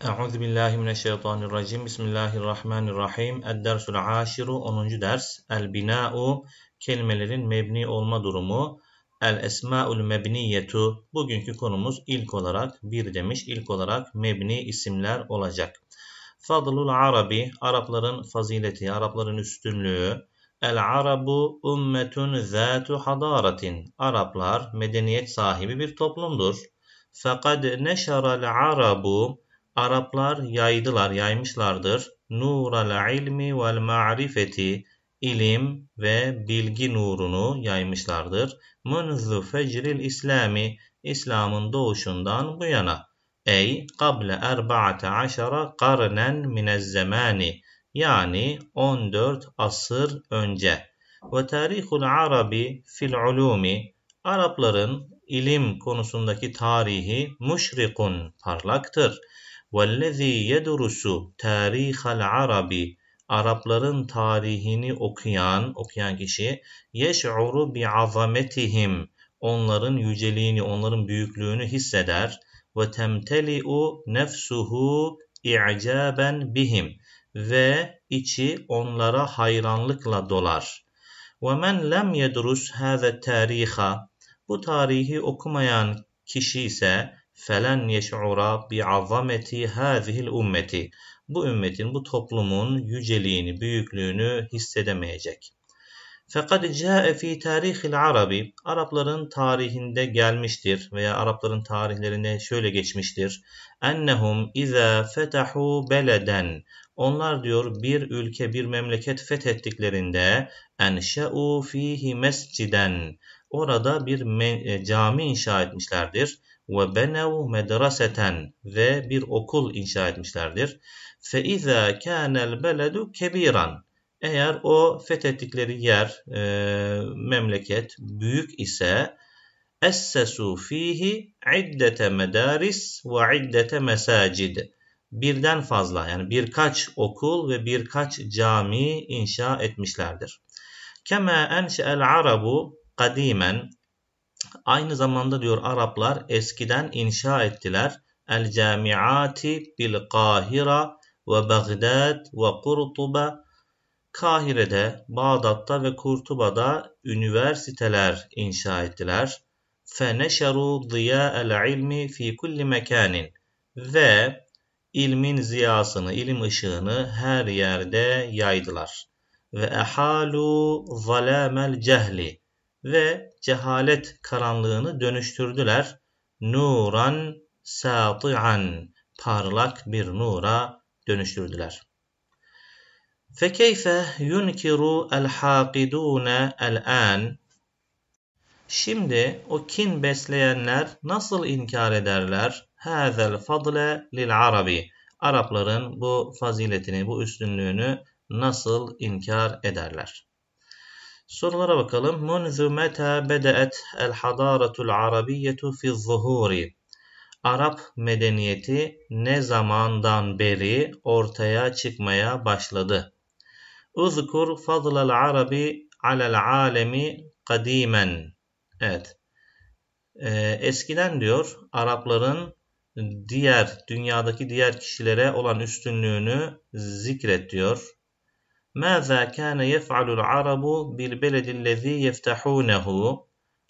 Euzu billahi mineşşeytanirracim. Bismillahirrahmanirrahim. Ed-dersul aşiru 10. ders. El bina'u kelimelerin mebni olma durumu. El esmaul mebniyetu. Bugünkü konumuz ilk olarak bir demiş. İlk olarak mebni isimler olacak. Fadlul Arabi Arapların fazileti, Arapların üstünlüğü. El Arabu ummetun zatu hadaratin. Araplar medeniyet sahibi bir toplumdur. Fakat neşara Arabu Araplar yaydılar, yaymışlardır. Nural ilmi vel ma'rifeti ilim ve bilgi nurunu yaymışlardır. Münzü fecril İslami İslam'ın doğuşundan bu yana. Ey kable erbaate aşara karnen minez zemani yani 14 asır önce. Ve tarihul arabi fil ulumi Arapların ilim konusundaki tarihi müşrikun parlaktır. وَالَّذ۪ي يَدْرُسُ تَارِيخَ الْعَرَبِ Arapların tarihini okuyan, okuyan kişi yeş'uru bi'azametihim onların yüceliğini, onların büyüklüğünü hisseder ve temteli'u nefsuhu i'caben bihim ve içi onlara hayranlıkla dolar. Ve men lem yedrus hâze tariha bu tarihi okumayan kişi ise felen yeş'ura azameti hazihil ümmeti. Bu ümmetin, bu toplumun yüceliğini, büyüklüğünü hissedemeyecek. Fakat ca'e fi tarihil arabi. Arapların tarihinde gelmiştir veya Arapların tarihlerine şöyle geçmiştir. Ennehum iza fetahu beleden. Onlar diyor bir ülke, bir memleket fethettiklerinde enşe'u fihi mesciden. Orada bir cami inşa etmişlerdir ve benev medreseten ve bir okul inşa etmişlerdir. Fe iza kana'l beledu kebiran eğer o fethettikleri yer, e, memleket büyük ise essesu fihi iddete medaris ve iddete mesacid. Birden fazla yani birkaç okul ve birkaç cami inşa etmişlerdir. Kema enşe'el arabu kadimen Aynı zamanda diyor Araplar eskiden inşa ettiler. El camiati bil Kahira ve Bagdad ve Kurtuba. Kahire'de, Bağdat'ta ve Kurtuba'da üniversiteler inşa ettiler. feneşeru فَنَشَرُوا ضِيَاءَ الْعِلْمِ fi kulli مَكَانٍ Ve ilmin ziyasını, ilim ışığını her yerde yaydılar. Ve ehalu zalamel cehli ve cehalet karanlığını dönüştürdüler. Nuran sati'an parlak bir nura dönüştürdüler. Fekeyfe yunkiru el hakidune el an Şimdi o kin besleyenler nasıl inkar ederler? Hazel fadle lil arabi. Arapların bu faziletini, bu üstünlüğünü nasıl inkar ederler? Sorulara bakalım. Munzu meta bedeet el hadaratul arabiyetu fi zuhuri. Arap medeniyeti ne zamandan beri ortaya çıkmaya başladı? Uzkur fadlal arabi alel alemi kadimen. Evet. Ee, eskiden diyor Arapların diğer dünyadaki diğer kişilere olan üstünlüğünü zikret diyor. ماذا كان يفعل العرب بالبلد الذي يفتحونه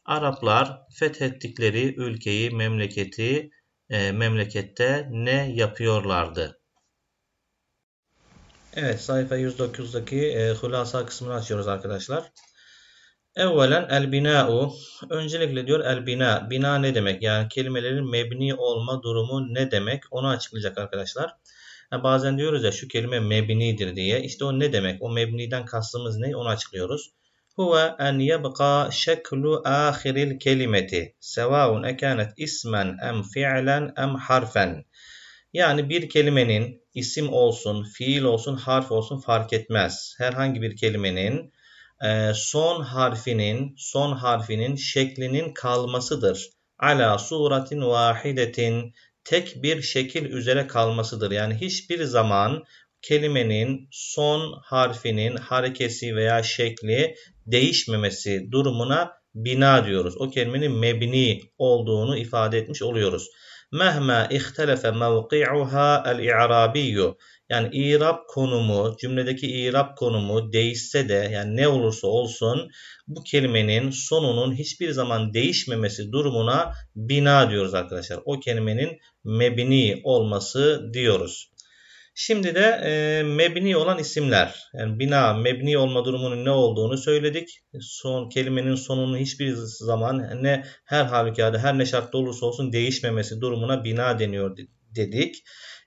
Araplar fethettikleri ülkeyi, memleketi, e, memlekette ne yapıyorlardı? Evet, sayfa 109'daki e, hulasa kısmını açıyoruz arkadaşlar. Evvelen el bina'u. Öncelikle diyor el bina. Bina ne demek? Yani kelimelerin mebni olma durumu ne demek? Onu açıklayacak arkadaşlar. Arkadaşlar. Ha, bazen diyoruz ya şu kelime mebnidir diye. İşte o ne demek? O mebniden kastımız ne? Onu açıklıyoruz. Huwa en yebqa şeklu ahiril kelimeti sevaun ekanet ismen em fi'len em harfen. Yani bir kelimenin isim olsun, fiil olsun, harf olsun fark etmez. Herhangi bir kelimenin e, son harfinin son harfinin şeklinin kalmasıdır. Ala suratin vahidetin tek bir şekil üzere kalmasıdır. Yani hiçbir zaman kelimenin son harfinin harekesi veya şekli değişmemesi durumuna bina diyoruz. O kelimenin mebni olduğunu ifade etmiş oluyoruz. Mehme ihtelefe mevki'uha el i'rabiyyu. Yani irab konumu, cümledeki irab konumu değişse de yani ne olursa olsun bu kelimenin sonunun hiçbir zaman değişmemesi durumuna bina diyoruz arkadaşlar. O kelimenin mebni olması diyoruz. Şimdi de e, mebni olan isimler. Yani bina mebni olma durumunun ne olduğunu söyledik. Son kelimenin sonunu hiçbir zaman ne her halükarda her ne şartta olursa olsun değişmemesi durumuna bina deniyor dedik.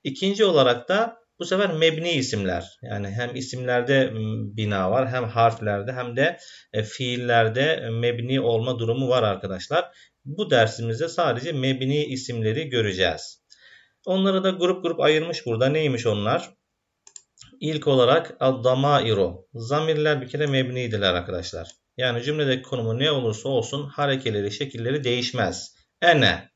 İkinci olarak da bu sefer mebni isimler. Yani hem isimlerde bina var hem harflerde hem de e, fiillerde mebni olma durumu var arkadaşlar. Bu dersimizde sadece mebni isimleri göreceğiz. Onları da grup grup ayırmış burada. Neymiş onlar? İlk olarak addamairo. Zamirler bir kere mebniydiler arkadaşlar. Yani cümledeki konumu ne olursa olsun harekeleri, şekilleri değişmez. Ene.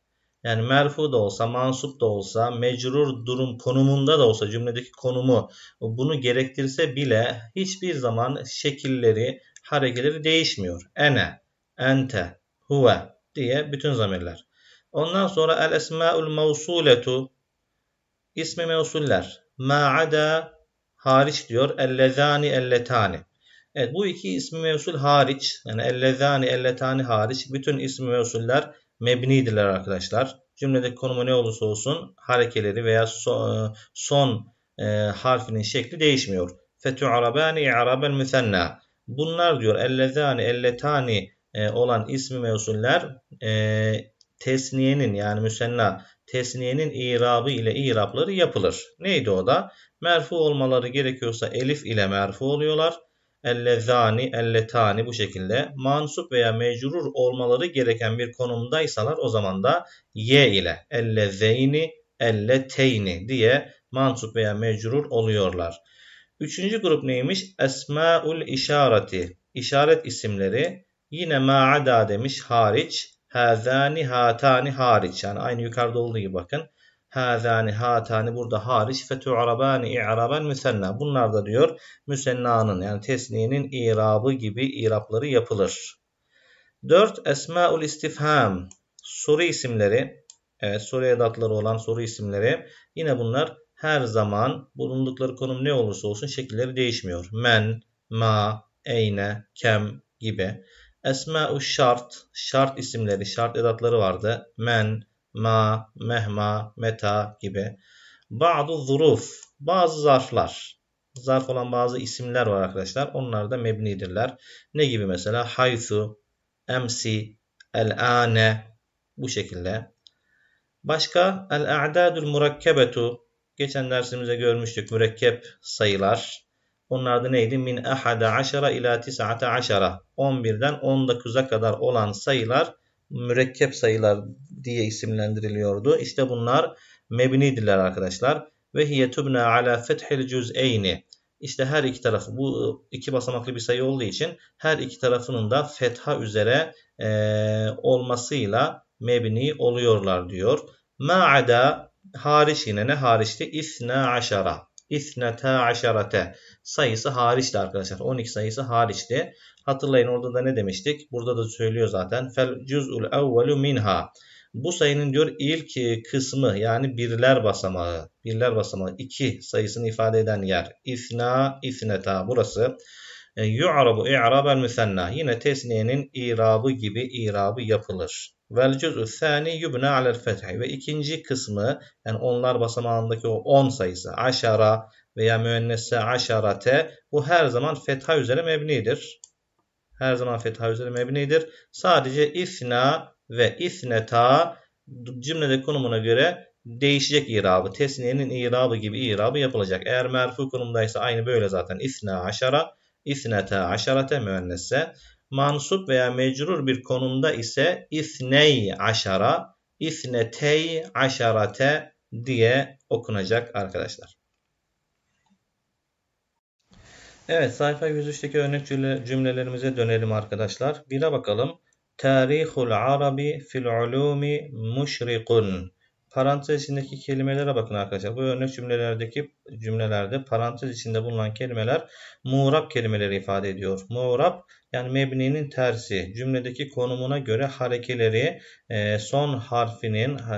Yani merfu da olsa, mansup da olsa, mecrur durum konumunda da olsa cümledeki konumu bunu gerektirse bile hiçbir zaman şekilleri, harekeleri değişmiyor. Ene, ente, huve diye bütün zamirler. Ondan sonra el esmaul mausuletu İsmi mevsuller. Ma'ada hariç diyor. Ellezani elletani. Evet bu iki ismi mevsul hariç yani ellezani elletani hariç bütün ismi mevsuller mebnidirler arkadaşlar. Cümlede konumu ne olursa olsun harekeleri veya so, e, son e, harfinin şekli değişmiyor. Fetü arabani arabel müsenna. Bunlar diyor ellezani elletani e, olan ismi mevsuller e, tesniyenin yani müsenna tesniyenin irabı ile irapları yapılır. Neydi o da? Merfu olmaları gerekiyorsa elif ile merfu oluyorlar. Ellezani, elletani bu şekilde mansup veya mecrur olmaları gereken bir konumdaysalar o zaman da ye ile ellezeyni, elleteyni diye mansup veya mecrur oluyorlar. Üçüncü grup neymiş? Esmaul işareti. İşaret isimleri yine ma'ada demiş hariç Hazani hatani hariç. Yani aynı yukarıda olduğu gibi bakın. Hazani hatani burada hariç. Arabani, i'raben müsenna. Bunlar da diyor müsennanın yani tesniyenin irabı gibi irapları yapılır. 4. Esmaul istifham. Soru isimleri. Evet soru edatları olan soru isimleri. Yine bunlar her zaman bulundukları konum ne olursa olsun şekilleri değişmiyor. Men, ma, eyne, kem gibi. Esma-u şart, şart isimleri, şart edatları vardı. Men, ma, mehma, meta gibi. Bazı zuruf, bazı zarflar. Zarf olan bazı isimler var arkadaşlar. Onlar da mebnidirler. Ne gibi mesela? Haythu, emsi, el-ane. Bu şekilde. Başka el-a'dadul murakkebetu. Geçen dersimizde görmüştük mürekkep sayılar. Onun adı neydi? Min ahada aşara ila tis'ata aşara. 11'den 19'a kadar olan sayılar mürekkep sayılar diye isimlendiriliyordu. İşte bunlar mebnidiler arkadaşlar. Ve hiye tubna ala fethil cüz'eyni. İşte her iki tarafı bu iki basamaklı bir sayı olduğu için her iki tarafının da fetha üzere e, olmasıyla mebni oluyorlar diyor. Ma'ada hariç yine ne hariçti? İsna aşara. İthnete aşarete sayısı hariçti arkadaşlar. 12 sayısı hariçti. Hatırlayın orada da ne demiştik? Burada da söylüyor zaten. Fel cüz'ul evvelu minha. Bu sayının diyor ilk e, kısmı yani birler basamağı, birler basamağı iki sayısını ifade eden yer. İthna, ithneta burası. E, yu'rabu i'rabel müsenna. Yine tesniyenin irabı gibi irabı yapılır. Vel cüz'ü sani yubna alel fethi. Ve ikinci kısmı yani onlar basamağındaki o 10 sayısı aşara veya müennesse aşarate bu her zaman fetha üzere mebnidir. Her zaman fetha üzere mebnidir. Sadece isna ve isneta cümlede konumuna göre değişecek irabı. Tesniyenin irabı gibi irabı yapılacak. Eğer merfu konumdaysa aynı böyle zaten. İsna aşara, isnete aşarate müennesse. Mansup veya mecrur bir konumda ise isney aşara, isnetey aşarate diye okunacak arkadaşlar. Evet sayfa 103'teki örnek cümlelerimize dönelim arkadaşlar. Bire bakalım. Tarihul Arabi fil ulumi muşrikun. Parantez içindeki kelimelere bakın arkadaşlar. Bu örnek cümlelerdeki cümlelerde parantez içinde bulunan kelimeler muğrab kelimeleri ifade ediyor. Muğrab yani mebninin tersi cümledeki konumuna göre harekeleri e, son harfinin e,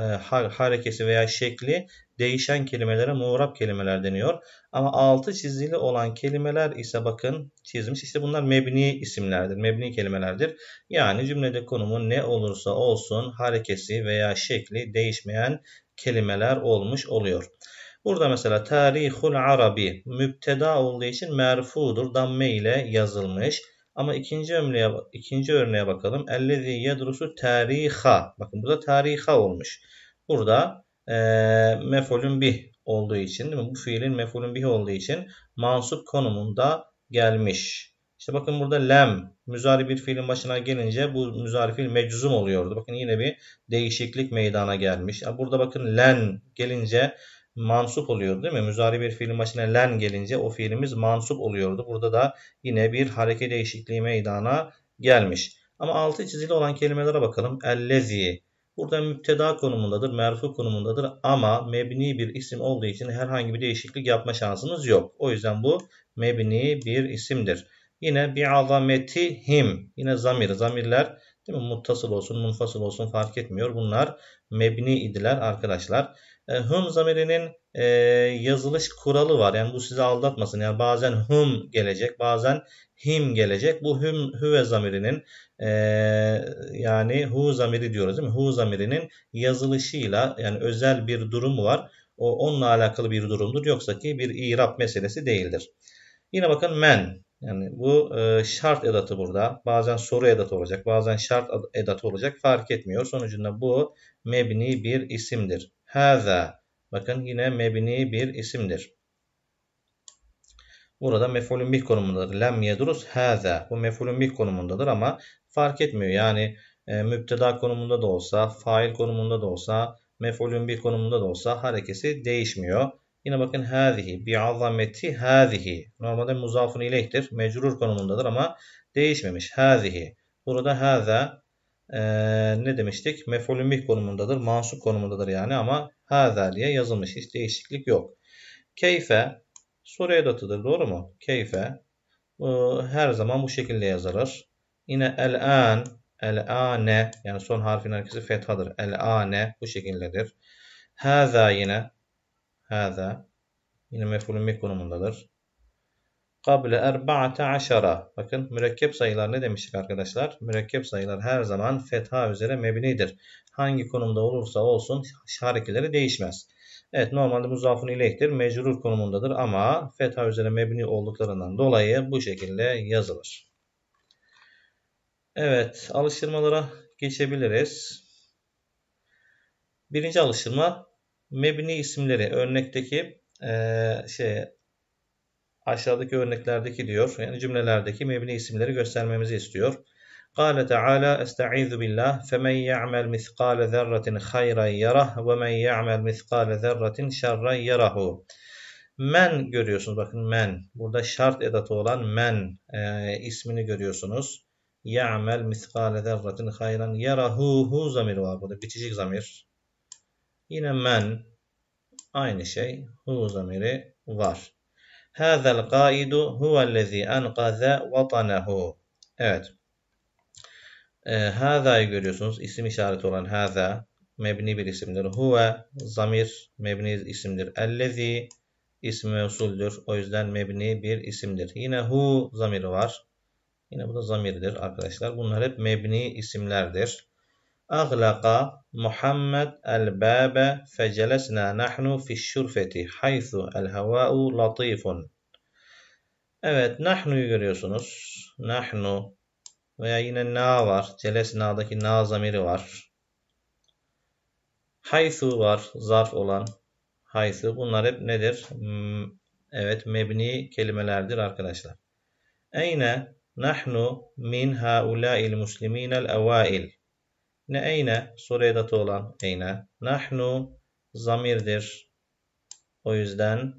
harekesi veya şekli değişen kelimelere muğrab kelimeler deniyor. Ama altı çizili olan kelimeler ise bakın çizmiş. işte bunlar mebni isimlerdir. Mebni kelimelerdir. Yani cümlede konumu ne olursa olsun harekesi veya şekli değişmeyen kelimeler olmuş oluyor. Burada mesela tarihul arabi mübteda olduğu için merfudur. Damme ile yazılmış. Ama ikinci örneğe, ikinci örneğe bakalım. Ellezî yedrusu tariha. Bakın burada tariha olmuş. Burada e, mefulün bih olduğu için değil mi? bu fiilin mefulün bih olduğu için mansup konumunda gelmiş. İşte bakın burada lem müzari bir fiilin başına gelince bu müzari fiil meczum oluyordu. Bakın yine bir değişiklik meydana gelmiş. Burada bakın len gelince mansup oluyordu değil mi? Müzari bir fiilin başına len gelince o fiilimiz mansup oluyordu. Burada da yine bir hareke değişikliği meydana gelmiş. Ama altı çizili olan kelimelere bakalım. Ellezi. Burada müpteda konumundadır, merfu konumundadır ama mebni bir isim olduğu için herhangi bir değişiklik yapma şansımız yok. O yüzden bu mebni bir isimdir. Yine bir azameti him. Yine zamir. Zamirler değil mi? Muttasıl olsun, munfasıl olsun fark etmiyor. Bunlar mebni idiler arkadaşlar. E, hum zamirinin e, yazılış kuralı var. Yani bu sizi aldatmasın. Yani bazen hum gelecek, bazen him gelecek. Bu hüm, hüve zamirinin e, yani hu zamiri diyoruz değil mi? Hu zamirinin yazılışıyla yani özel bir durumu var. O onunla alakalı bir durumdur. Yoksa ki bir irap meselesi değildir. Yine bakın men. Yani bu e, şart edatı burada. Bazen soru edatı olacak, bazen şart edatı olacak. Fark etmiyor. Sonucunda bu mebni bir isimdir. Hâzâ. Bakın yine mebni bir isimdir. Burada mef'ulün bih konumundadır. Lem yedrus hâzâ. Bu mef'ulün bih konumundadır ama fark etmiyor. Yani e, müpteda konumunda da olsa, fail konumunda da olsa, mef'ulün bih konumunda da olsa harekesi değişmiyor. Yine bakın hâzihi, bi'azameti hâzihi. Normalde muzafun ileyhtir. Mecrur konumundadır ama değişmemiş. Hâzihi. Burada hâzâ e, ne demiştik? Mefolümbih konumundadır. mansuk konumundadır yani ama haza diye yazılmış. Hiç değişiklik yok. Keyfe soru edatıdır. Doğru mu? Keyfe e, her zaman bu şekilde yazılır. Yine el an el ane yani son harfin arkası fethadır. El ane bu şekildedir. Haza yine haza yine mefulün konumundadır. Kable erba'ate aşara. Bakın mürekkep sayılar ne demiştik arkadaşlar? Mürekkep sayılar her zaman fetha üzere mebnidir. Hangi konumda olursa olsun harekeleri değişmez. Evet normalde muzafun ilektir, Mecrur konumundadır ama fetha üzere mebni olduklarından dolayı bu şekilde yazılır. Evet alıştırmalara geçebiliriz. Birinci alıştırma mebni isimleri örnekteki e, şey aşağıdaki örneklerdeki diyor yani cümlelerdeki mebni isimleri göstermemizi istiyor. قال تعالى استعيذ بالله فمن يعمل مثقال ذرة خيرا يره ومن yamel مثقال ذرة شرا يره men görüyorsunuz bakın men burada şart edatı olan men e, ismini görüyorsunuz ya'mel miskale zerratin hayran hu zamiri var burada bitişik zamir yine men aynı şey hu zamiri var هذا القائد هو الذي أنقذ وطنه. Evet. E, ee, haza'yı görüyorsunuz. İsim işareti olan haza mebni bir isimdir. Huve zamir mebni isimdir. Ellezi ismi mevsuldür. O yüzden mebni bir isimdir. Yine hu zamiri var. Yine bu da zamirdir arkadaşlar. Bunlar hep mebni isimlerdir. أغلق محمد الباب فجلسنا نحن في الشرفة حيث الهواء لطيف Evet nahnu'yu görüyorsunuz. Nahnu veya yine na var. Celesna'daki na zamiri var. Haythu var zarf olan. Haythu bunlar hep nedir? Hmm, evet mebni kelimelerdir arkadaşlar. Eyne nahnu min haula'il musliminel evail. Ne eyne? Soru edatı olan eyne. Nahnu zamirdir. O yüzden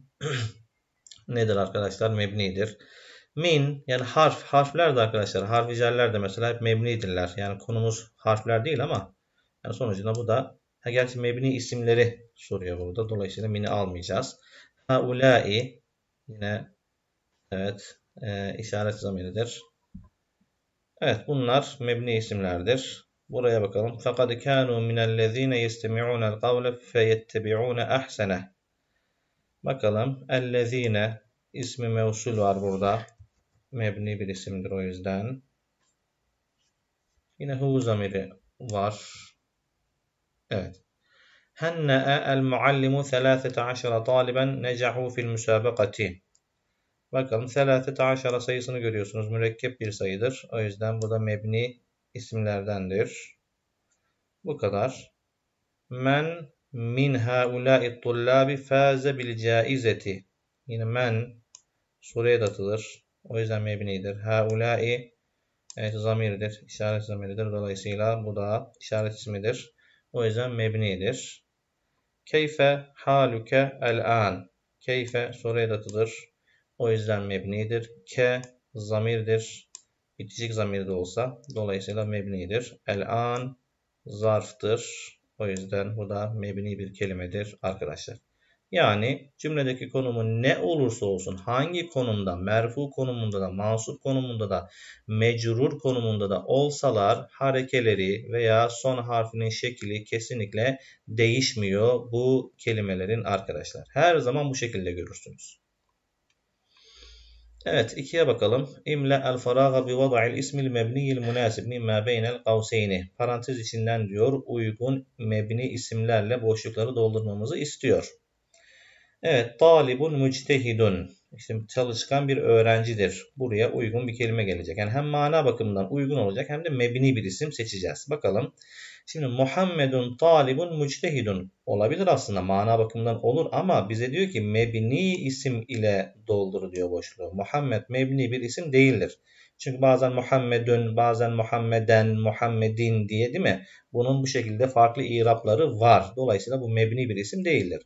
nedir arkadaşlar? Mebnidir. Min yani harf. Harfler de arkadaşlar. Harf de mesela hep mebnidirler. Yani konumuz harfler değil ama yani sonucunda bu da ha, gerçi mebni isimleri soruyor burada. Dolayısıyla mini almayacağız. Ha Haulai yine evet e, işaret zamiridir. Evet bunlar mebni isimlerdir. Buraya bakalım. فَقَدْ كَانُوا مِنَ الَّذ۪ينَ يَسْتَمِعُونَ الْقَوْلَ فَيَتَّبِعُونَ اَحْسَنَهِ Bakalım. اَلَّذ۪ينَ ismi mevsul var burada. Mebni bir isimdir o yüzden. Yine hu zamiri var. Evet. Henne'e el muallimu 13 taliben necahu fil müsabakati. Bakalım 13 sayısını görüyorsunuz. Mürekkep bir sayıdır. O yüzden burada mebni isimlerdendir. Bu kadar. Men min haulâi tullâbi fâze bil caizeti. Yine men sureye datılır. O yüzden mebnidir. Haulâi evet zamirdir. İşaret zamiridir. Dolayısıyla bu da işaret ismidir. O yüzden mebnidir. Keyfe haluke el an. Keyfe sureye datılır. O yüzden mebnidir. Ke zamirdir bitişik zamiri de olsa dolayısıyla mebnidir. El an zarftır. O yüzden bu da mebni bir kelimedir arkadaşlar. Yani cümledeki konumu ne olursa olsun hangi konumda merfu konumunda da mansup konumunda da mecrur konumunda da olsalar harekeleri veya son harfinin şekli kesinlikle değişmiyor bu kelimelerin arkadaşlar. Her zaman bu şekilde görürsünüz. Evet ikiye bakalım. İmle el faraga bi vada'il ismil mebniyil münasib mimma beynel kavseyni. Parantez içinden diyor uygun mebni isimlerle boşlukları doldurmamızı istiyor. Evet talibun müctehidun. İşte çalışkan bir öğrencidir. Buraya uygun bir kelime gelecek. Yani hem mana bakımından uygun olacak hem de mebni bir isim seçeceğiz. Bakalım. Şimdi Muhammedun talibun müctehidun olabilir aslında mana bakımından olur ama bize diyor ki mebni isim ile doldur diyor boşluğu. Muhammed mebni bir isim değildir. Çünkü bazen Muhammedun, bazen Muhammeden, Muhammedin diye değil mi? Bunun bu şekilde farklı irapları var. Dolayısıyla bu mebni bir isim değildir.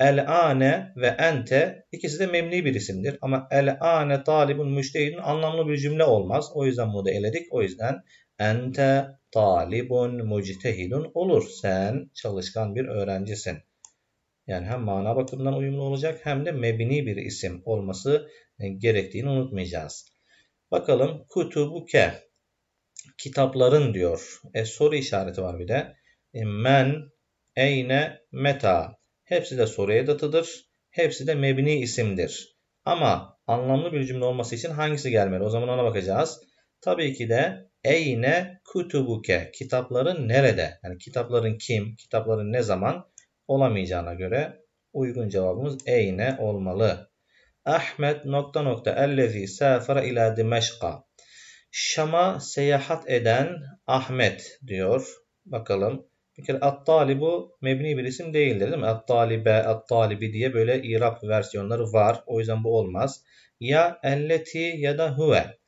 El-ane ve ente ikisi de memni bir isimdir. Ama el-ane talibun müştehidin anlamlı bir cümle olmaz. O yüzden bunu da eledik. O yüzden Ente talibun mujtehidun olur. Sen çalışkan bir öğrencisin. Yani hem mana bakımından uyumlu olacak hem de mebni bir isim olması gerektiğini unutmayacağız. Bakalım kutubuke kitapların diyor. E, soru işareti var bir de. E, men, eyne, meta. Hepsi de soru edatıdır. Hepsi de mebni isimdir. Ama anlamlı bir cümle olması için hangisi gelmeli? O zaman ona bakacağız. Tabii ki de Eyne kutubuke. Kitapların nerede? Yani kitapların kim, kitapların ne zaman olamayacağına göre uygun cevabımız eyne olmalı. Ahmet nokta nokta ellezi sefere ila Dimeşka. Şam'a seyahat eden Ahmet diyor. Bakalım. Bir kere at-talibu mebni bir isim değildir değil mi? At-talibe, at-talibi diye böyle irap versiyonları var. O yüzden bu olmaz. Ya elleti ya da huve.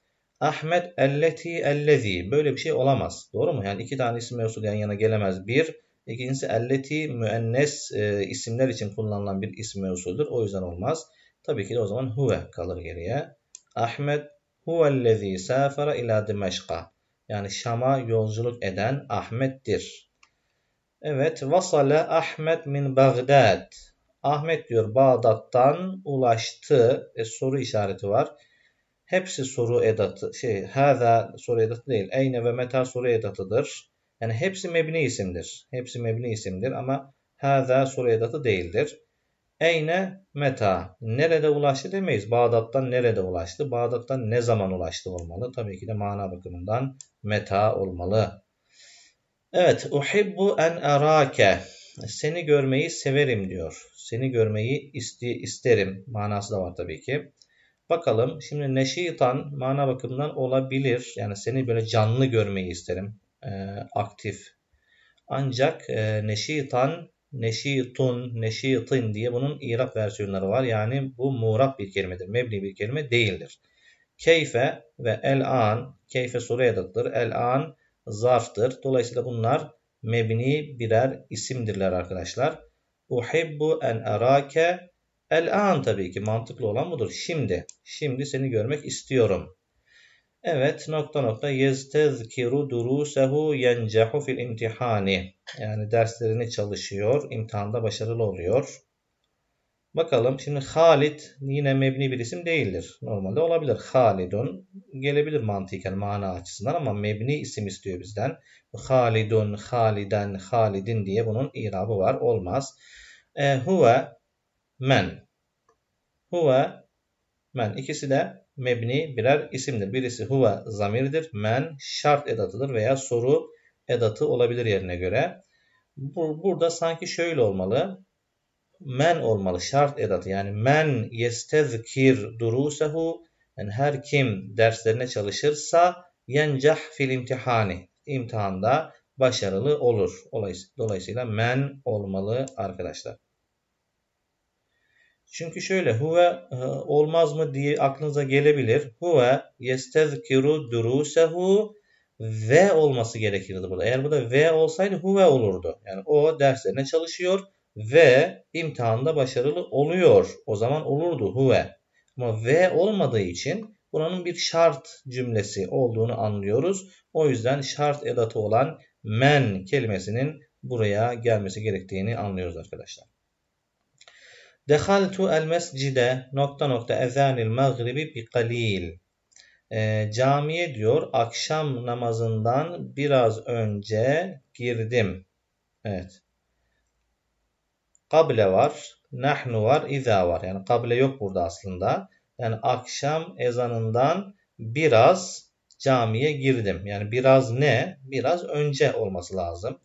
Ahmet elleti ellezi. Böyle bir şey olamaz. Doğru mu? Yani iki tane isim mevsul yan yana gelemez. Bir. ikincisi elleti müennes e, isimler için kullanılan bir isim mevsuldur. O yüzden olmaz. Tabii ki de o zaman huve kalır geriye. Ahmet huvellezi safara ila Dimeşka. Yani Şam'a yolculuk eden Ahmet'tir. Evet. Vasale Ahmet min Bagdad. Ahmet diyor Bağdat'tan ulaştı. E, soru işareti var. Hepsi soru edatı. Şey, haza soru edatı değil. Eyne ve meta soru edatıdır. Yani hepsi mebni isimdir. Hepsi mebni isimdir ama haza soru edatı değildir. Eyne meta. Nerede ulaştı demeyiz. Bağdat'tan nerede ulaştı? Bağdat'tan ne zaman ulaştı olmalı? Tabii ki de mana bakımından meta olmalı. Evet. Uhibbu en arake. Seni görmeyi severim diyor. Seni görmeyi iste, isterim. Manası da var tabii ki. Bakalım şimdi neşitan mana bakımından olabilir. Yani seni böyle canlı görmeyi isterim. E, aktif. Ancak e, neşitan, neşitun, neşitin diye bunun irap versiyonları var. Yani bu muğrap bir kelimedir. Mebni bir kelime değildir. Keyfe ve el an, keyfe soru edatıdır. El an zarftır. Dolayısıyla bunlar mebni birer isimdirler arkadaşlar. Uhibbu en erake El an tabii ki mantıklı olan budur. Şimdi. Şimdi seni görmek istiyorum. Evet nokta nokta yeztezkiru durusehu yencehu fil imtihani. Yani derslerini çalışıyor. imtihanda başarılı oluyor. Bakalım şimdi Halid yine mebni bir isim değildir. Normalde olabilir. Halidun gelebilir mantıken mana açısından ama mebni isim istiyor bizden. Halidun, Haliden, Halidin diye bunun irabı var. Olmaz. E, huve men. Huve men. İkisi de mebni birer isimdir. Birisi huve zamirdir. Men şart edatıdır veya soru edatı olabilir yerine göre. Bu, burada sanki şöyle olmalı. Men olmalı. Şart edatı. Yani men yestezkir durusehu. Yani her kim derslerine çalışırsa yencah fil imtihani. İmtihanda başarılı olur. Dolayısıyla men olmalı arkadaşlar. Çünkü şöyle huve e, olmaz mı diye aklınıza gelebilir. Huve yestezkiru durusehu ve olması gerekirdi burada. Eğer burada ve olsaydı huve olurdu. Yani o derslerine çalışıyor ve imtihanda başarılı oluyor. O zaman olurdu huve. Ama ve olmadığı için buranın bir şart cümlesi olduğunu anlıyoruz. O yüzden şart edatı olan men kelimesinin buraya gelmesi gerektiğini anlıyoruz arkadaşlar. Dehaltu el mescide nokta nokta ezanil magribi bi kalil. Ee, camiye diyor akşam namazından biraz önce girdim. Evet. Kable var. Nahnu var. İza var. Yani kable yok burada aslında. Yani akşam ezanından biraz camiye girdim. Yani biraz ne? Biraz önce olması lazım.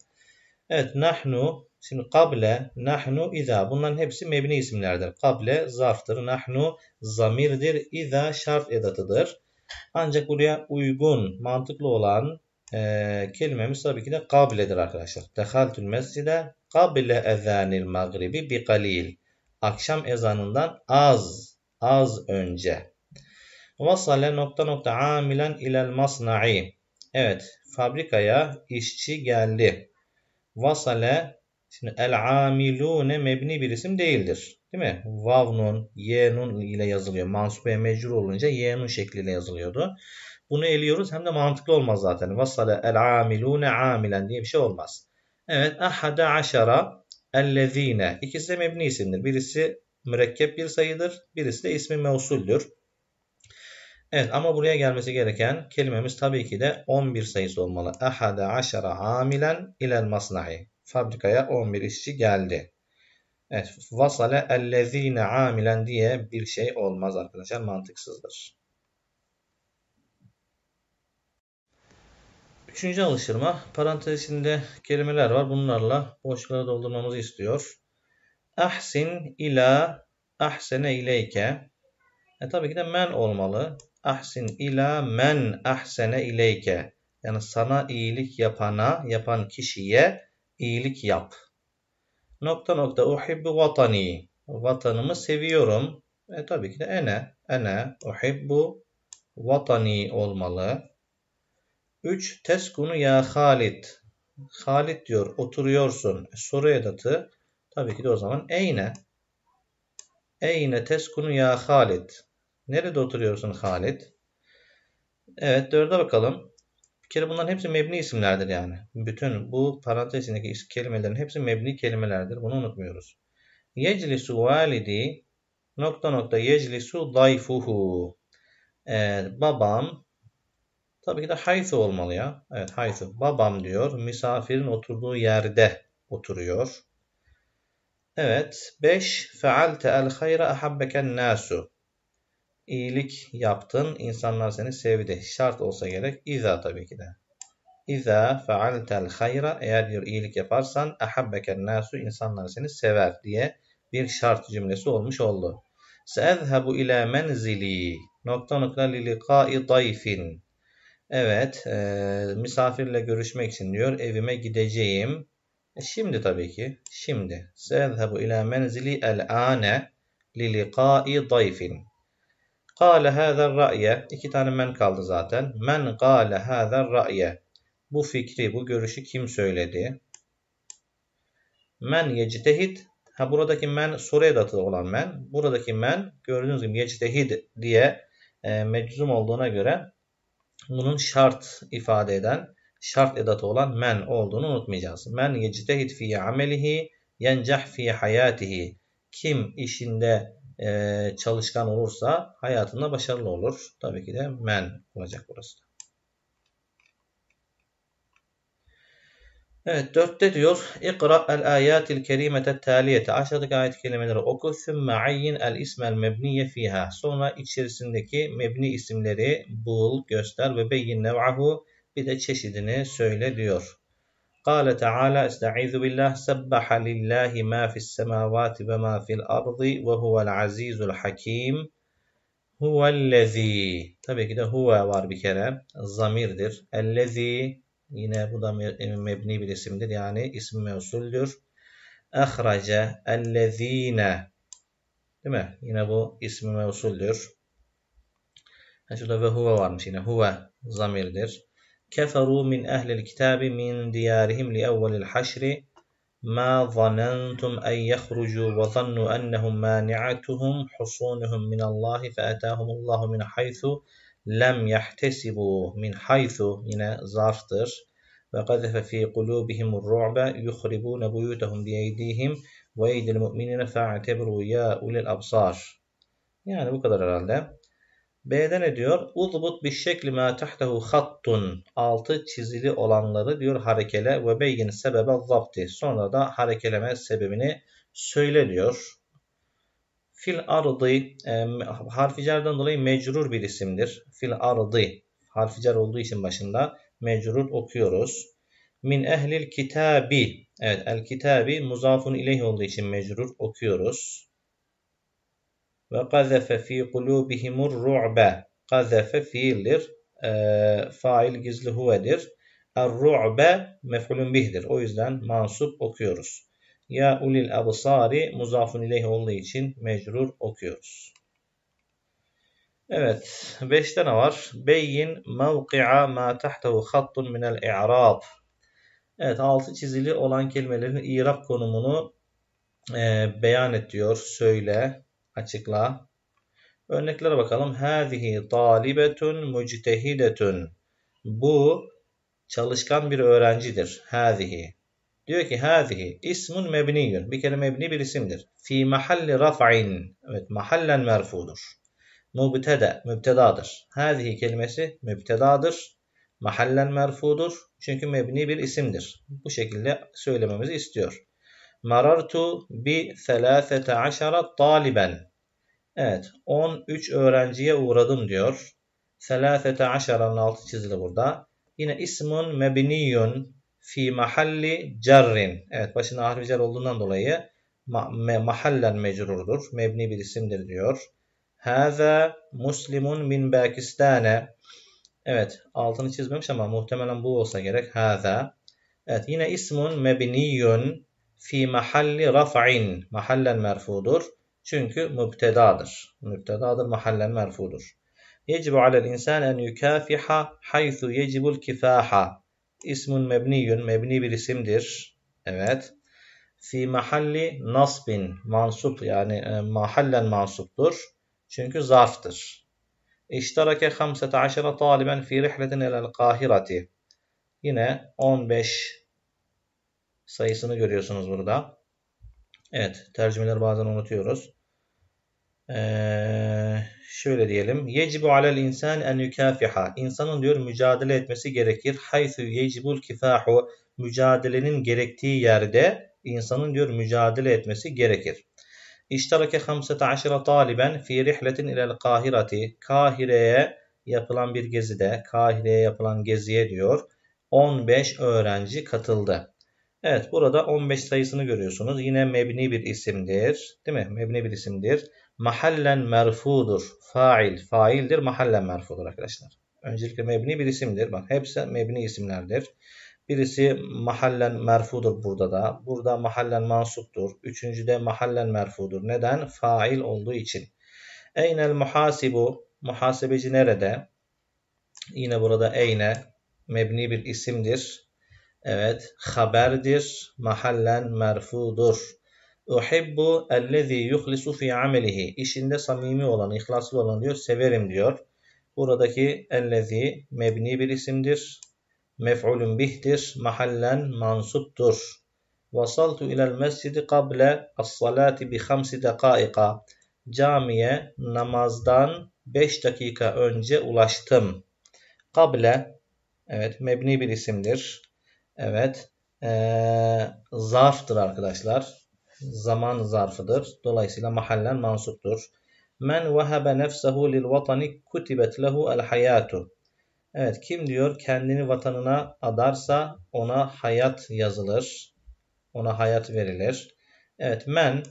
Evet nahnu Şimdi kable, nahnu, iza. Bunların hepsi mebni isimlerdir. Kable zarftır. Nahnu zamirdir. İza şart edatıdır. Ancak buraya uygun, mantıklı olan e, kelimemiz tabii ki de kabledir arkadaşlar. Dehaltül mescide kable ezanil magribi bi kalil. Akşam ezanından az, az önce. Vasale nokta nokta amilen ilel masna'i. Evet, fabrikaya işçi geldi. Vasale Şimdi el amilune mebni bir isim değildir. Değil mi? Vav nun, ye nun ile yazılıyor. Mansube mecrur olunca ye nun şekliyle yazılıyordu. Bunu eliyoruz. Hem de mantıklı olmaz zaten. Vasale el amilune amilen diye bir şey olmaz. Evet. Ahada aşara ellezine. İkisi de mebni isimdir. Birisi mürekkep bir sayıdır. Birisi de ismi mevsuldür. Evet ama buraya gelmesi gereken kelimemiz tabii ki de 11 sayısı olmalı. Ahada aşara amilen ilel masnahi fabrikaya 11 işçi geldi. Evet. Vasale ellezine amilen diye bir şey olmaz arkadaşlar. Mantıksızdır. Üçüncü alıştırma. Parantez içinde kelimeler var. Bunlarla boşlukları doldurmamızı istiyor. Ahsin ila ahsene ileyke. E tabii ki de men olmalı. Ahsin ila men ahsene ileyke. Yani sana iyilik yapana, yapan kişiye iyilik yap. Nokta nokta uhibbu vatani. Vatanımı seviyorum. E tabii ki de ene. Ene uhibbu vatani olmalı. 3. Teskunu ya Halid. Halid diyor oturuyorsun. E, soru edatı tabii ki de o zaman eyne. Eyne teskunu ya Halid. Nerede oturuyorsun Halid? Evet dörde bakalım. Bir kere bunların hepsi mebni isimlerdir yani. Bütün bu parantez içindeki kelimelerin hepsi mebni kelimelerdir. Bunu unutmuyoruz. Yeclisu validi nokta nokta yeclisu dayfuhu. Ee, babam tabii ki de haythu olmalı ya. Evet haythu. Babam diyor misafirin oturduğu yerde oturuyor. Evet. 5. Fealte el hayra ahabbeken nasu iyilik yaptın. insanlar seni sevdi. Şart olsa gerek. İza tabii ki de. İza fealtel hayra eğer diyor iyilik yaparsan ahabbeken nasu insanlar seni sever diye bir şart cümlesi olmuş oldu. Seezhebu ila menzili nokta nokta lilikai dayfin. Evet e, misafirle görüşmek için diyor evime gideceğim. E, şimdi tabii ki şimdi. Seezhebu ila menzili el ane lilikai dayfin. Kale hâzer ra'ye. İki tane men kaldı zaten. Men kale hâzer ra'ye. Bu fikri, bu görüşü kim söyledi? Men yecitehid. Ha buradaki men soru edatı olan men. Buradaki men gördüğünüz gibi yecitehid diye e, meczum olduğuna göre bunun şart ifade eden, şart edatı olan men olduğunu unutmayacağız. Men yecitehid fi amelihi yencah fi hayatihi. Kim işinde e, çalışkan olursa hayatında başarılı olur. Tabii ki de men olacak burası da. Evet dörtte diyor İkra el ayatil kerimete taliyete aşağıdaki ayet kelimeleri oku sümme ayyin el ismel mebniye fiha sonra içerisindeki mebni isimleri bul göster ve beyin nev'ahu bir de çeşidini söyle diyor. قال تعالى استعيذ بالله سبح لله ما في السماوات وما في الأرض وهو العزيز الحكيم Huvellezi. Tabii ki de huve var bir kere. Zamirdir. Ellezi. Yine bu da mebni bir isimdir. Yani isim mevsuldür. Ehrace. Ellezine. Değil mi? Yine bu ismi mevsuldür. Ha şurada ve huve varmış yine. Huve zamirdir keferu min ehlil kitabi min diyarihim li evvelil haşri ma zanentum en yehrucu ve zannu ennehum mani'atuhum husunuhum min Allah fe etahumullahu min haythu lem yahtesibu min haythu yine zarftır. Ve gazefe fi kulubihim ru'be yuhribune buyutahum biyeydihim ve eydil mu'minine fe'tebiru ya ulil absar. Yani bu kadar herhalde. B'de ediyor. diyor? Uzbut bir şekli ma tahtehu hattun. Altı çizili olanları diyor harekele ve beyin sebebe zapti. Sonra da harekeleme sebebini söyle diyor. Fil ardı e, harfi cerden dolayı mecrur bir isimdir. Fil ardı harficer olduğu için başında mecrur okuyoruz. Min ehlil kitabi. Evet el kitabi muzafun ileyh olduğu için mecrur okuyoruz. Ve gazefe fi kulubihimur ru'be. Gazefe fiildir. E, fail gizli huvedir. Er-ru'be mef'ulun bih'dir. O yüzden mansup okuyoruz. Ya ulil absari muzafun ileyh olduğu için mecrur okuyoruz. Evet. Beş tane var. Beyin mevki'a ma tahtehu hattun minel i'rab. Evet. Altı çizili olan kelimelerin i'rab konumunu e, beyan et diyor. Söyle. Açıkla. Örneklere bakalım. Hâzihi talibetun muctehidetun. Bu çalışkan bir öğrencidir. Hâzihi. Diyor ki hâzihi ismun mebniyun. Bir kere mebni bir isimdir. Fi mahalli raf'in. Evet mahallen merfudur. Mubtede, mübtedadır. Hâzihi kelimesi mübtedadır. Mahallen merfudur. Çünkü mebni bir isimdir. Bu şekilde söylememizi istiyor. Marartu bi selâfete aşara taliben. Evet 13 öğrenciye uğradım diyor. Selâfete aşaranın altı çizili burada. Yine ismun mebniyun fi mahalli cerrin. Evet başına harfi cer olduğundan dolayı ma me mahallen mecrurdur. Mebni bir isimdir diyor. Haza muslimun min Pakistane. Evet altını çizmemiş ama muhtemelen bu olsa gerek. Haza. Evet yine ismun mebniyun fi mahalli raf'in mahallen merfudur. Çünkü mübtedadır. Mübtedadır mahallen merfudur. Yecibu alel insan en yukafiha haythu yecibul kifaha. İsmun mebniyun. Mebni bir isimdir. Evet. Fi mahalli nasbin. Mansup yani e, mahallen mansuptur. Çünkü zarftır. İştarake 15 taliben fi rihletin elel kahirati. Yine 15 sayısını görüyorsunuz burada. Evet tercümeleri bazen unutuyoruz. Ee, şöyle diyelim. Yecibu alel insan en yukafiha. İnsanın diyor mücadele etmesi gerekir. Haythu yecibul kifahu. Mücadelenin gerektiği yerde insanın diyor mücadele etmesi gerekir. İştereke 15 taliben fi rihletin ilel kahirati. Kahire'ye yapılan bir gezide, Kahire'ye yapılan geziye diyor 15 öğrenci katıldı. Evet burada 15 sayısını görüyorsunuz. Yine mebni bir isimdir. Değil mi? Mebni bir isimdir. Mahallen merfudur. Fail. Faildir. Mahallen merfudur arkadaşlar. Öncelikle mebni bir isimdir. Bak hepsi mebni isimlerdir. Birisi mahallen merfudur burada da. Burada mahallen mansuptur. Üçüncü de mahallen merfudur. Neden? Fail olduğu için. Eynel muhasibu. Muhasebeci nerede? Yine burada eyne. Mebni bir isimdir. Evet. Haberdir. Mahallen merfudur. Uhibbu ellezî yuhlisu fî amelihi. İşinde samimi olan, ihlaslı olan diyor. Severim diyor. Buradaki ellezî mebni bir isimdir. Mef'ulun bihtir. Mahallen mansuptur. Vasaltu ilel mescidi kable as-salati bi hamsi dakika. Camiye namazdan 5 dakika önce ulaştım. Kable evet mebni bir isimdir. Evet. Ee, zarftır arkadaşlar. Zaman zarfıdır. Dolayısıyla mahallen mansuptur. Men vehebe nefsehu lil vatani kutibet lehu el hayatu. Evet kim diyor kendini vatanına adarsa ona hayat yazılır. Ona hayat verilir. Evet men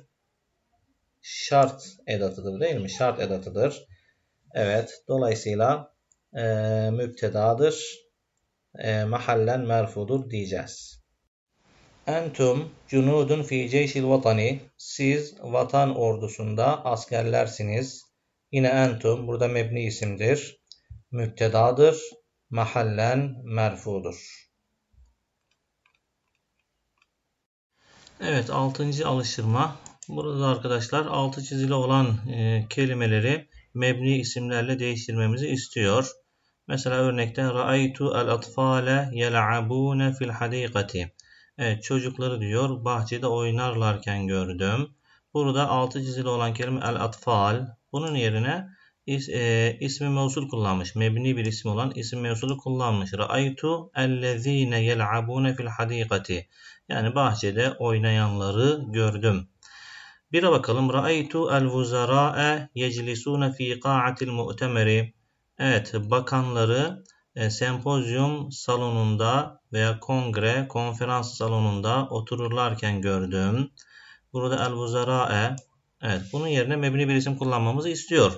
şart edatıdır değil mi? Şart edatıdır. Evet dolayısıyla e, müptedadır e, mahallen merfudur diyeceğiz. Entum cunudun fi ceyşil vatani. Siz vatan ordusunda askerlersiniz. Yine entum burada mebni isimdir. Müptedadır. Mahallen merfudur. Evet 6. alıştırma. Burada arkadaşlar altı çizili olan e, kelimeleri mebni isimlerle değiştirmemizi istiyor. Mesela örnekte Ra'aytu el atfale yel'abune fil hadikati. Evet çocukları diyor bahçede oynarlarken gördüm. Burada altı çizili olan kelime el atfal. Bunun yerine is, e, ismi mevsul kullanmış. Mebni bir isim olan isim mevsulu kullanmış. Ra'aytu ellezine yel'abune fil hadikati. Yani bahçede oynayanları gördüm. Bire bakalım. Ra'aytu el vuzara'e yeclisune fi qa'atil mu'temeri. Evet, bakanları e, sempozyum salonunda veya kongre, konferans salonunda otururlarken gördüm. Burada el-vuzara'e. Evet, bunun yerine mebni bir isim kullanmamızı istiyor.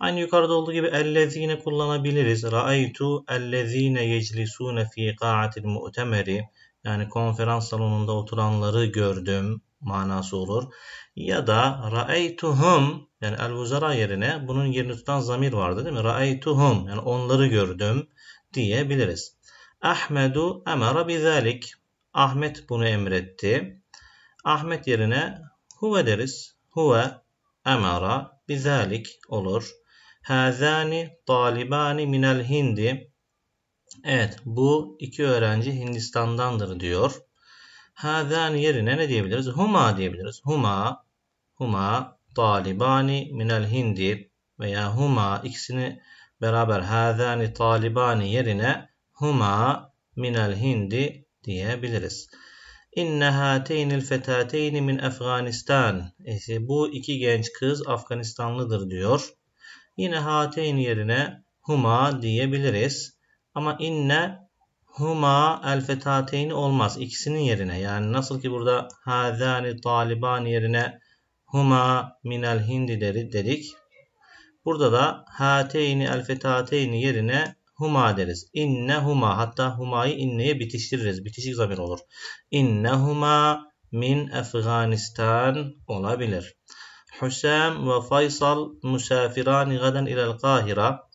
Aynı yukarıda olduğu gibi ellezine kullanabiliriz. Ra'aytu ellezine yeclisune fi qa'atil mu'temeri. Yani konferans salonunda oturanları gördüm manası olur ya da ra'eytuhum yani el vuzara yerine bunun yerini tutan zamir vardı değil mi? Ra'eytuhum yani onları gördüm diyebiliriz. Ahmedu emara bizalik. Ahmet bunu emretti. Ahmet yerine huve deriz. Huve emara bizalik olur. Hazani talibani minel hindi. Evet bu iki öğrenci Hindistan'dandır diyor. "Hazani" yerine ne diyebiliriz? Huma diyebiliriz. Huma huma talibani minel hindi veya huma ikisini beraber hazani talibani yerine huma minel hindi diyebiliriz. İnne hateynil fetateyni min Afganistan. E, bu iki genç kız Afganistanlıdır diyor. Yine hateyn yerine huma diyebiliriz. Ama inne huma el fetateyni olmaz. İkisinin yerine yani nasıl ki burada hazani taliban yerine huma minel hindileri dedik. Burada da hateyni el fetateyni yerine huma deriz. İnne huma hatta humayı inneye bitiştiririz. Bitişik zamir olur. İnne huma min Afganistan olabilir. Husam ve Faysal musafirani gaden ilel Kahira.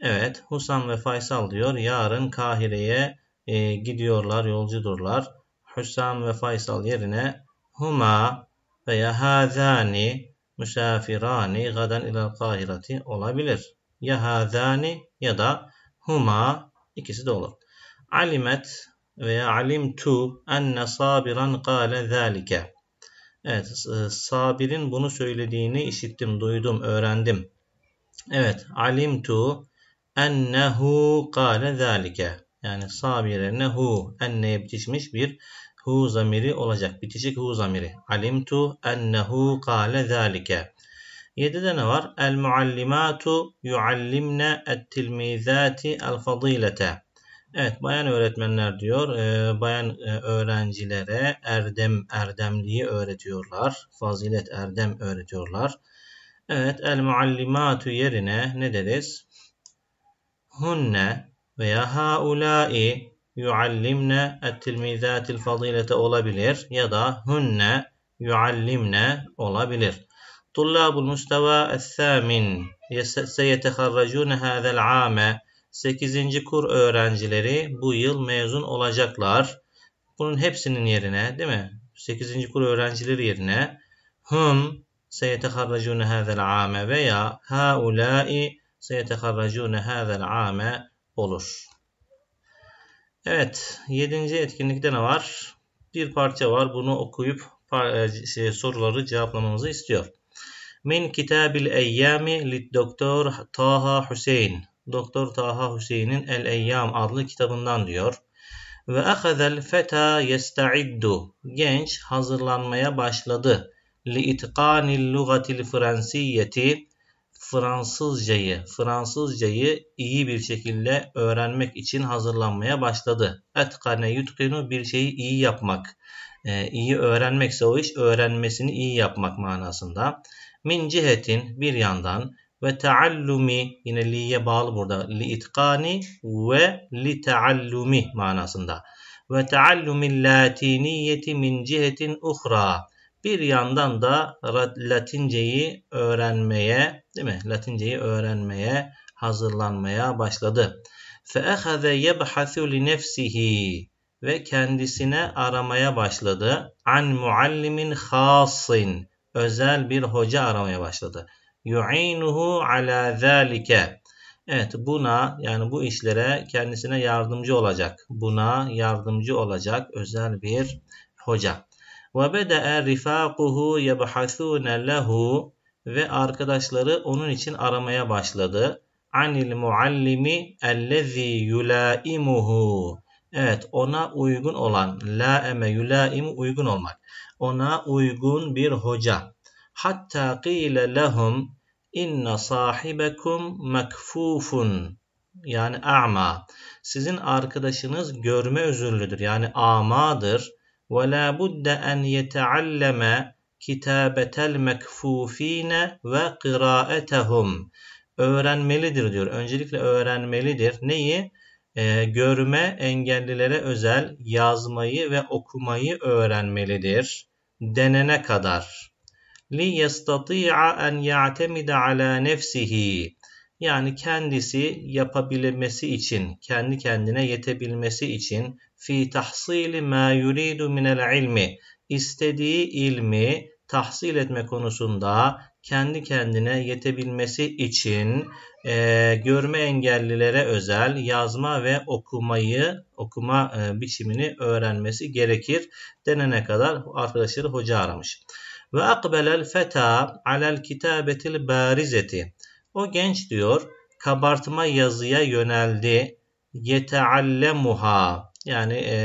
Evet Husam ve Faysal diyor yarın Kahire'ye e, gidiyorlar yolcudurlar. Husam ve Faysal yerine huma veya hazani misafirani gadan ila kahirati olabilir. Ya hazani ya da huma ikisi de olur. Alimet veya alimtu enne sabiran kâle zâlike. Evet, sabirin bunu söylediğini işittim, duydum, öğrendim. Evet, alimtu ennehu kâle zâlike. Yani sabire nehu enneye bitişmiş bir hu zamiri olacak. Bitişik hu zamiri. Alimtu ennehu kâle zâlike. 7'de ne var? El muallimatu yuallimne et el fadilete. Evet bayan öğretmenler diyor. E, bayan e, öğrencilere erdem erdemliği öğretiyorlar. Fazilet erdem öğretiyorlar. Evet el muallimatu yerine ne deriz? Hunne veya haulai yuallimne ettilmizatil fadilete olabilir ya da hunne yuallimne olabilir. Tullabul mustava es-samin seyeteharracun hadha'l ame 8. kur öğrencileri bu yıl mezun olacaklar. Bunun hepsinin yerine değil mi? 8. kur öğrencileri yerine hum seyeteharracun hadha'l ame veya haula'i seyeteharracun hadha'l ame olur. Evet. Yedinci etkinlikte ne var? Bir parça var. Bunu okuyup e, şey, soruları cevaplamamızı istiyor. Min kitabil eyyami lit doktor Taha Hüseyin. Doktor Taha Hüseyin'in El Eyyam adlı kitabından diyor. Ve ahazel feta yesta'iddu. Genç hazırlanmaya başladı. Li itqanil lugatil fransiyeti Fransızcayı, Fransızcayı iyi bir şekilde öğrenmek için hazırlanmaya başladı. Etkane yutkinu bir şeyi iyi yapmak. Ee, iyi öğrenmekse o iş öğrenmesini iyi yapmak manasında. Min cihetin bir yandan ve taallumi yine li'ye bağlı burada. Li itkani ve li taallumi manasında. Ve taallumi latiniyeti min cihetin uhra bir yandan da Latinceyi öğrenmeye, değil mi? Latinceyi öğrenmeye, hazırlanmaya başladı. فَأَخَذَ يَبْحَثُ لِنَفْسِهِ Ve kendisine aramaya başladı. An muallimin hasin özel bir hoca aramaya başladı. Yu'inuhu ala zalike. Evet buna yani bu işlere kendisine yardımcı olacak. Buna yardımcı olacak özel bir hoca. وَبَدَأَ رِفَاقُهُ يَبْحَثُونَ لَهُ Ve arkadaşları onun için aramaya başladı. عَنِ الْمُعَلِّمِ اَلَّذ۪ي يُلَائِمُهُ Evet ona uygun olan la eme yulaimu uygun olmak. Ona uygun bir hoca. Hatta qile lehum inne sahibekum mekfufun yani a'ma. Sizin arkadaşınız görme özürlüdür yani amadır. ولا بد أن يتعلم كتابة المكفوفين وقراءتهم öğrenmelidir diyor. Öncelikle öğrenmelidir. Neyi? Ee, görme engellilere özel yazmayı ve okumayı öğrenmelidir. Denene kadar. Li لِيَسْتَطِيعَ أَنْ يَعْتَمِدَ ala نَفْسِهِ yani kendisi yapabilmesi için, kendi kendine yetebilmesi için fi tahsili ma yuridu minel ilmi istediği ilmi tahsil etme konusunda kendi kendine yetebilmesi için e, görme engellilere özel yazma ve okumayı okuma e, biçimini öğrenmesi gerekir denene kadar arkadaşları hoca aramış. Ve akbelel feta alel kitabetil barizeti o genç diyor kabartma yazıya yöneldi. Yeteallemuha yani e,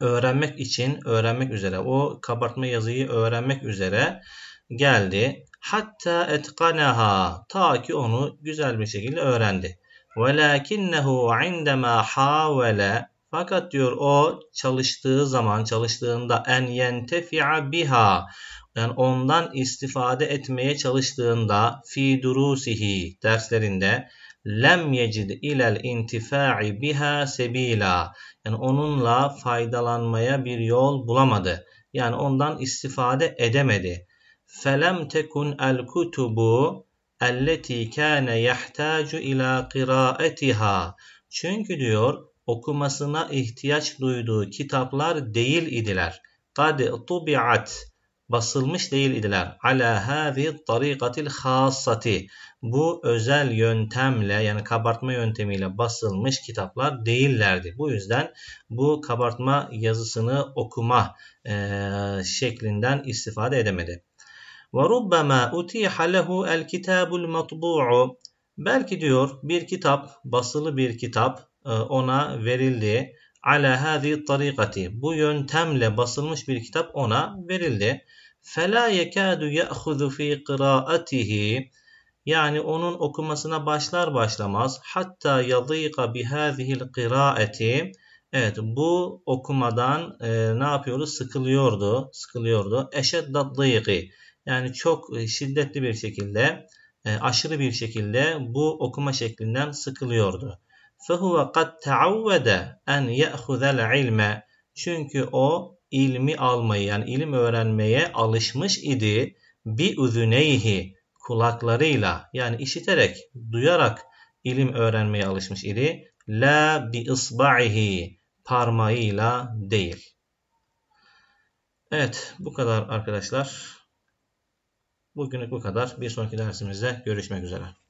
öğrenmek için öğrenmek üzere o kabartma yazıyı öğrenmek üzere geldi. Hatta etkaneha, ta ki onu güzel bir şekilde öğrendi. Velakinnehu indema havale fakat diyor o çalıştığı zaman çalıştığında en yentefi'a biha yani ondan istifade etmeye çalıştığında fi durusihi derslerinde lem yecid ilel intifa'i biha sebila yani onunla faydalanmaya bir yol bulamadı. Yani ondan istifade edemedi. Felem tekun el kutubu elleti kana yahtacu ila qiraatiha. Çünkü diyor okumasına ihtiyaç duyduğu kitaplar değil idiler. Kad tubiat basılmış değil idiler. Ala hâzi tarikatil khâssati. Bu özel yöntemle yani kabartma yöntemiyle basılmış kitaplar değillerdi. Bu yüzden bu kabartma yazısını okuma e, şeklinden istifade edemedi. وَرُبَّمَا اُتِيحَ el الْكِتَابُ الْمَطْبُوعُ Belki diyor bir kitap, basılı bir kitap ona verildi. Ala hadi tarikati. Bu yöntemle basılmış bir kitap ona verildi. Fela yekadu ya'khuzu fi qiraatihi yani onun okumasına başlar başlamaz hatta yadîka bihâzihil qiraati Evet bu okumadan e, ne yapıyoruz? Sıkılıyordu. Sıkılıyordu. Eşeddat dıyıkı. Yani çok e, şiddetli bir şekilde, e, aşırı bir şekilde bu okuma şeklinden sıkılıyordu. فَهُوَ قَدْ تَعَوَّدَ اَنْ يَأْخُذَ الْعِلْمَ Çünkü o ilmi almayı yani ilim öğrenmeye alışmış idi. Bi üzüneyhi kulaklarıyla yani işiterek, duyarak ilim öğrenmeye alışmış idi. La bi isba'ihi parmağıyla değil. Evet bu kadar arkadaşlar. Bugünlük bu kadar. Bir sonraki dersimizde görüşmek üzere.